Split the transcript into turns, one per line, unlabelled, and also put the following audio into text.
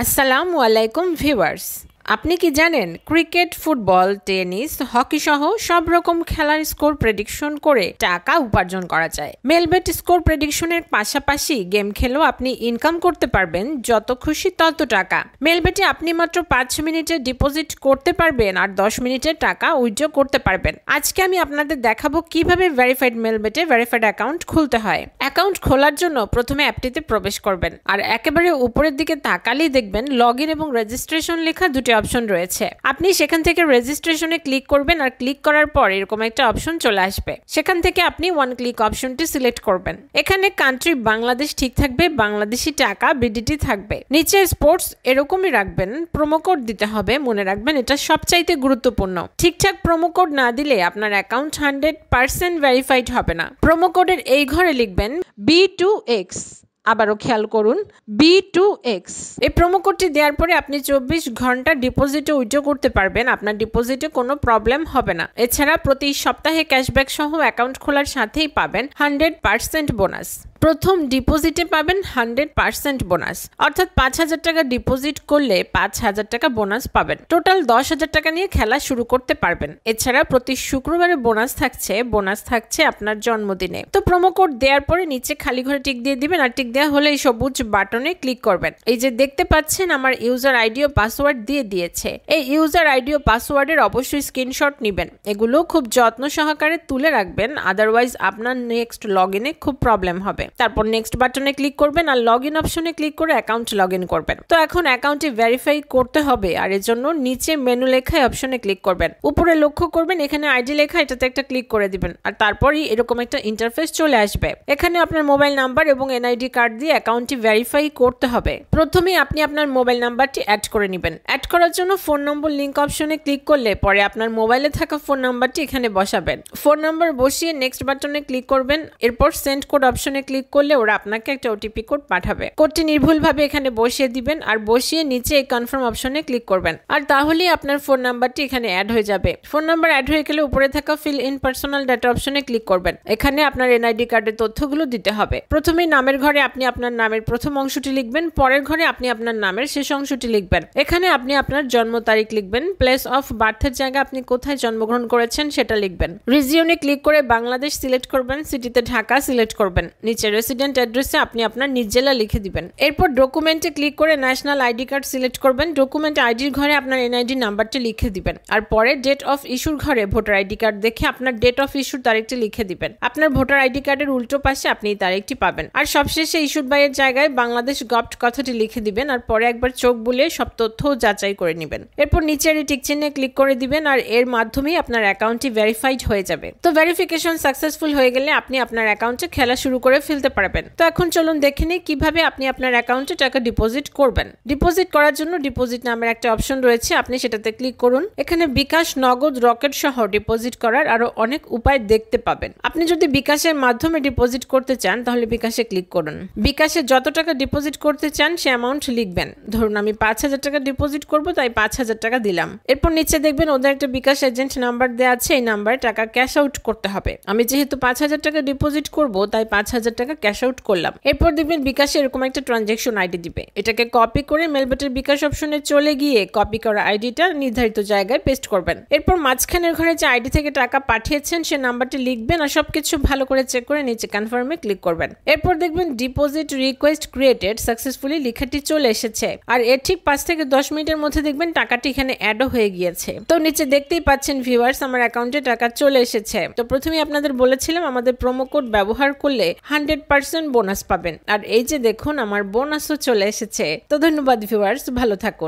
আসসালামু আলাইকুম ভিউয়ার্স আপনি কি জানেন ক্রিকেট ফুটবল টেনিস হকি সহ সব রকম খেলার স্কোর প্রেডিকশন করে টাকা উপার্জন করা যায় মেলবেট স্কোর প্রেডিকশনের পাশাপাশি গেম খেলেও আপনি ইনকাম করতে পারবেন যত খুশি তত টাকা মেলবেটে আপনি মাত্র পাঁচ মিনিটে ডিপোজিট করতে পারবেন আর দশ মিনিটে টাকা উইথড্র করতে পারবেন আজকে আমি আপনাদের দেখাবো কিভাবে ভেরিফাইড মেলবেটে ভেরিফাইড অ্যাকাউন্ট খুলতে হয় অ্যাকাউন্ট খোলার জন্য প্রথমে অ্যাপটিতে প্রবেশ করবেন আর একেবারে উপরের দিকে তাকালেই দেখবেন লগ এবং রেজিস্ট্রেশন লেখা দুটি অপশন রয়েছে আপনি সেখান থেকে রেজিস্ট্রেশনে ক্লিক করবেন আর ক্লিক করার পর এরকম একটা অপশন চলে আসবে সেখান থেকে আপনি ওয়ান ক্লিক অপশনটি সিলেক্ট করবেন এখানে কান্ট্রি বাংলাদেশ ঠিক থাকবে বাংলাদেশি টাকা বিডিটি থাকবে নিচে স্পোর্টস এরকমই রাখবেন প্রোমো কোড দিতে হবে মনে রাখবেন এটা সবচাইতে গুরুত্বপূর্ণ ঠিকঠাক প্রোমো কোড না দিলে আপনার অ্যাকাউন্ট হান্ড্রেড পার্সেন্ট ভেরিফাইড হবে না প্রোমো কোডের এই ঘরে লিখবেন বি টু এক্স আবারও খেয়াল করুন বি টু এক্স এই প্রোমো কোডটি দেওয়ার পরে আপনি চব্বিশ ঘন্টা ডিপোজিটে উইথড্র করতে পারবেন আপনার ডিপোজিটে কোনো প্রবলেম হবে না এছাড়া প্রতি সপ্তাহে ক্যাশব্যাক সহ অ্যাকাউন্ট খোলার সাথেই পাবেন হান্ড্রেড পার্সেন্ট বোনাস প্রথম ডিপোজিটে পাবেন হান্ড্রেড পার্সেন্ট বোনাস অর্থাৎ পাঁচ হাজার টাকা ডিপোজিট করলে পাঁচ হাজার টাকা বোনাস পাবেন টোটাল দশ হাজার টাকা নিয়ে খেলা শুরু করতে পারবেন এছাড়া প্রতি শুক্রবারে বোনাস থাকছে বোনাস থাকছে আপনার জন্মদিনে তো প্রোমো কোড দেওয়ার পরে নিচে খালি ঘরে টিক দিয়ে দিবেন আর টিক দেওয়া হলে এই সবুজ বাটনে ক্লিক করবেন এই যে দেখতে পাচ্ছেন আমার ইউজার আইডি ও পাসওয়ার্ড দিয়ে দিয়েছে এই ইউজার আইডি ও পাসওয়ার্ডের অবশ্যই স্ক্রিনশট নেবেন এগুলো খুব যত্ন সহকারে তুলে রাখবেন আদারওয়াইজ আপনার নেক্সট লগ ইনে খুব প্রবলেম হবে তারপর নেক্সট বাটনে ক্লিক করবেন আর লগ ইন অপশনে ক্লিক করে অ্যাকাউন্ট লগ ইন করবেন তো এখন অ্যাকাউন্টটি ভেরিফাই করতে হবে আর এর জন্য নিচে মেনু লেখায় অপশনে ক্লিক করবেন উপরে লক্ষ্য করবেন এখানে আইডি লেখা এটাতে একটা ক্লিক করে দিবেন আর তারপরই এরকম একটা ইন্টারফেস চলে আসবে এখানে আপনার মোবাইল নাম্বার এবং এনআইডি কার্ড দিয়ে অ্যাকাউন্টটি ভেরিফাই করতে হবে প্রথমে আপনি আপনার মোবাইল নাম্বারটি অ্যাড করে নেবেন অ্যাড করার জন্য ফোন নম্বর লিঙ্ক অপশনে ক্লিক করলে পরে আপনার মোবাইলে থাকা ফোন নাম্বারটি এখানে বসাবেন ফোন নাম্বার বসিয়ে নেক্সট বাটনে ক্লিক করবেন এরপর সেন্ড কোড অপশনে ক্লিক ক্লিক করলে ওরা আপনাকে একটা ওটিপি কোড পাঠাবে কোডটি নির্ভুলভাবে এখানে বসিয়ে দিবেন আর বসিয়ে নিচে এই কনফার্ম অপশনে ক্লিক করবেন আর তাহলেই আপনার ফোন নাম্বারটি এখানে অ্যাড হয়ে যাবে ফোন নাম্বার অ্যাড হয়ে গেলে উপরে থাকা ফিল ইন পার্সোনাল ডাটা অপশনে ক্লিক করবেন এখানে আপনার এনআইডি কার্ডের তথ্যগুলো দিতে হবে প্রথমে নামের ঘরে আপনি আপনার নামের প্রথম অংশটি লিখবেন পরের ঘরে আপনি আপনার নামের শেষ অংশটি লিখবেন এখানে আপনি আপনার জন্ম তারিখ লিখবেন প্লেস অফ বার্থের জায়গা আপনি কোথায় জন্মগ্রহণ করেছেন সেটা লিখবেন রিজিওনে ক্লিক করে বাংলাদেশ সিলেক্ট করবেন সিটিতে ঢাকা সিলেক্ট করবেন নিচে দিচ্ছে রেসিডেন্ট অ্যাড্রেসে আপনি আপনার নিজ জেলা লিখে দিবেন এরপর ডকুমেন্টে ক্লিক করে ন্যাশনাল আইডি কার্ড সিলেক্ট করবেন ডকুমেন্ট আইডির ঘরে আপনার এনআইডি নাম্বারটি লিখে দিবেন আর পরে ডেট অফ ইস্যুর ঘরে ভোটার আইডি কার্ড দেখে আপনার ডেট অফ ইস্যুর তারিখটি লিখে দিবেন আপনার ভোটার আইডি কার্ডের উল্টো পাশে আপনি এই তারিখটি পাবেন আর সবশেষে ইস্যুর বাইয়ের জায়গায় বাংলাদেশ গভট কথাটি লিখে দিবেন আর পরে একবার চোখ বুলিয়ে সব তথ্য যাচাই করে নেবেন এরপর নিচের এই টিকচিহ্নে ক্লিক করে দিবেন আর এর মাধ্যমেই আপনার অ্যাকাউন্টটি ভেরিফাইড হয়ে যাবে তো ভেরিফিকেশন সাকসেসফুল হয়ে গেলে আপনি আপনার অ্যাকাউন্টে খেলা শুরু করে ফেলতে পারবেন তো এখন চলুন দেখে নিই কিভাবে আপনি আপনার অ্যাকাউন্টে টাকা ডিপোজিট করবেন ডিপোজিট করার জন্য ডিপোজিট নামের একটা অপশন রয়েছে আপনি সেটাতে ক্লিক করুন এখানে বিকাশ নগদ রকেট সহ ডিপোজিট করার আরো অনেক উপায় দেখতে পাবেন আপনি যদি বিকাশের মাধ্যমে ডিপোজিট করতে চান তাহলে বিকাশে ক্লিক করুন বিকাশে যত টাকা ডিপোজিট করতে চান সে অ্যামাউন্ট লিখবেন ধরুন আমি পাঁচ হাজার টাকা ডিপোজিট করব তাই পাঁচ হাজার টাকা দিলাম এরপর নিচে দেখবেন ওদের একটা বিকাশ এজেন্ট নাম্বার দেওয়া আছে এই নাম্বারে টাকা ক্যাশ আউট করতে হবে আমি যেহেতু পাঁচ হাজার টাকা ডিপোজিট করব তাই পাঁচ হাজার টাকা টাকা ক্যাশ আউট করলাম এরপর দেখবেন বিকাশে এরকম একটা ট্রানজেকশন আইডি দিবে এটাকে কপি করে মেলবেটের বিকাশ অপশনে চলে গিয়ে কপি করা আইডিটা নির্ধারিত জায়গায় পেস্ট করবেন এরপর মাঝখানের ঘরে যে আইডি থেকে টাকা পাঠিয়েছেন সে নাম্বারটি লিখবেন আর সবকিছু ভালো করে চেক করে নিচে কনফার্মে ক্লিক করবেন এরপর দেখবেন ডিপোজিট রিকোয়েস্ট ক্রিয়েটেড সাকসেসফুলি লেখাটি চলে এসেছে আর এর ঠিক পাঁচ থেকে দশ মিনিটের মধ্যে দেখবেন টাকাটি এখানে অ্যাডও হয়ে গিয়েছে তো নিচে দেখতেই পাচ্ছেন ভিউয়ার্স আমার অ্যাকাউন্টে টাকা চলে এসেছে তো প্রথমে আপনাদের বলেছিলাম আমাদের প্রোমো কোড ব্যবহার করলে হান্ড্রেড হান্ড্রেড পার্সেন্ট বোনাস পাবেন আর এই যে দেখুন আমার বোনাসও চলে এসেছে তো ধন্যবাদ ভিউয়ার্স ভালো থাকুন